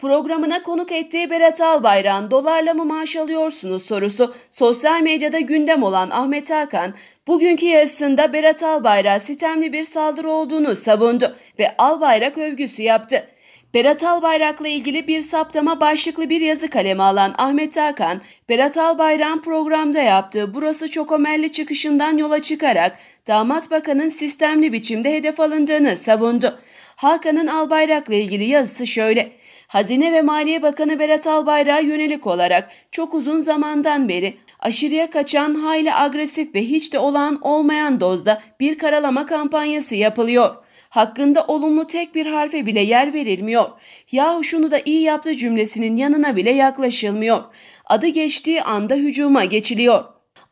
programına konuk ettiği Berat Albayrak'ın dolarla mı maaş alıyorsunuz sorusu sosyal medyada gündem olan Ahmet Hakan, bugünkü yazısında Berat Albayrak'a sitemli bir saldırı olduğunu savundu ve Albayrak övgüsü yaptı. Berat Albayrak'la ilgili bir saptama başlıklı bir yazı kaleme alan Ahmet Hakan, Berat Albayrak'ın programda yaptığı burası çok omerli çıkışından yola çıkarak damat bakanın sistemli biçimde hedef alındığını savundu. Hakan'ın Albayrak'la ilgili yazısı şöyle. Hazine ve Maliye Bakanı Berat Albayrak'a yönelik olarak çok uzun zamandan beri aşırıya kaçan hayli agresif ve hiç de olan olmayan dozda bir karalama kampanyası yapılıyor. Hakkında olumlu tek bir harfe bile yer verilmiyor. Yahu şunu da iyi yaptı cümlesinin yanına bile yaklaşılmıyor. Adı geçtiği anda hücuma geçiliyor.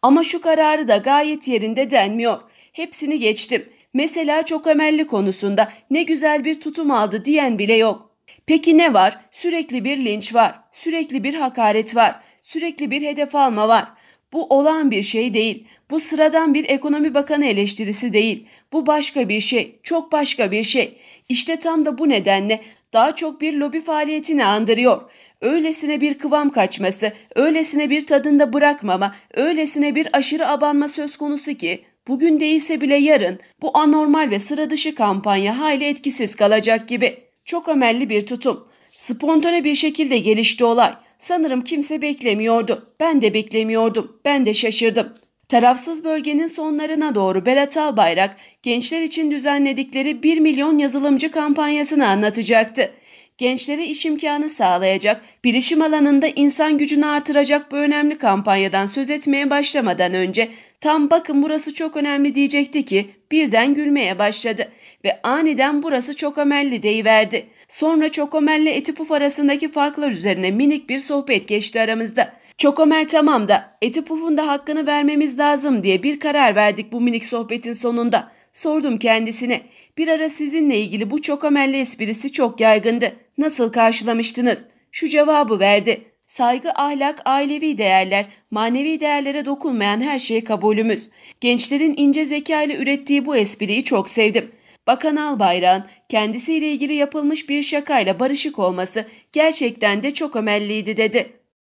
Ama şu kararı da gayet yerinde denmiyor. Hepsini geçtim. Mesela çok emelli konusunda ne güzel bir tutum aldı diyen bile yok. Peki ne var? Sürekli bir linç var, sürekli bir hakaret var, sürekli bir hedef alma var. Bu olan bir şey değil. Bu sıradan bir ekonomi bakanı eleştirisi değil. Bu başka bir şey, çok başka bir şey. İşte tam da bu nedenle daha çok bir lobi faaliyetini andırıyor. Öylesine bir kıvam kaçması, öylesine bir tadında bırakmama, öylesine bir aşırı abanma söz konusu ki bugün değilse bile yarın bu anormal ve sıra dışı kampanya hayli etkisiz kalacak gibi.'' Çok ömelli bir tutum. Spontane bir şekilde gelişti olay. Sanırım kimse beklemiyordu. Ben de beklemiyordum. Ben de şaşırdım. Tarafsız bölgenin sonlarına doğru Berat Albayrak gençler için düzenledikleri 1 milyon yazılımcı kampanyasını anlatacaktı gençlere iş imkanı sağlayacak, bilişim alanında insan gücünü artıracak bu önemli kampanyadan söz etmeye başlamadan önce tam bakın burası çok önemli diyecekti ki birden gülmeye başladı ve aniden burası çok ömelli deyiverdi. Sonra Çokomel ile Etipuf arasındaki farklar üzerine minik bir sohbet geçti aramızda. Çokomel tamam da Etipuf'un da hakkını vermemiz lazım diye bir karar verdik bu minik sohbetin sonunda.'' Sordum kendisine. Bir ara sizinle ilgili bu çok amelli esprisi çok yaygındı. Nasıl karşılamıştınız? Şu cevabı verdi. Saygı, ahlak, ailevi değerler, manevi değerlere dokunmayan her şeye kabulümüz. Gençlerin ince zekayla ürettiği bu espriyi çok sevdim. Bakan Albayrak'ın kendisiyle ilgili yapılmış bir şakayla barışık olması gerçekten de çok ömelliydi dedi.''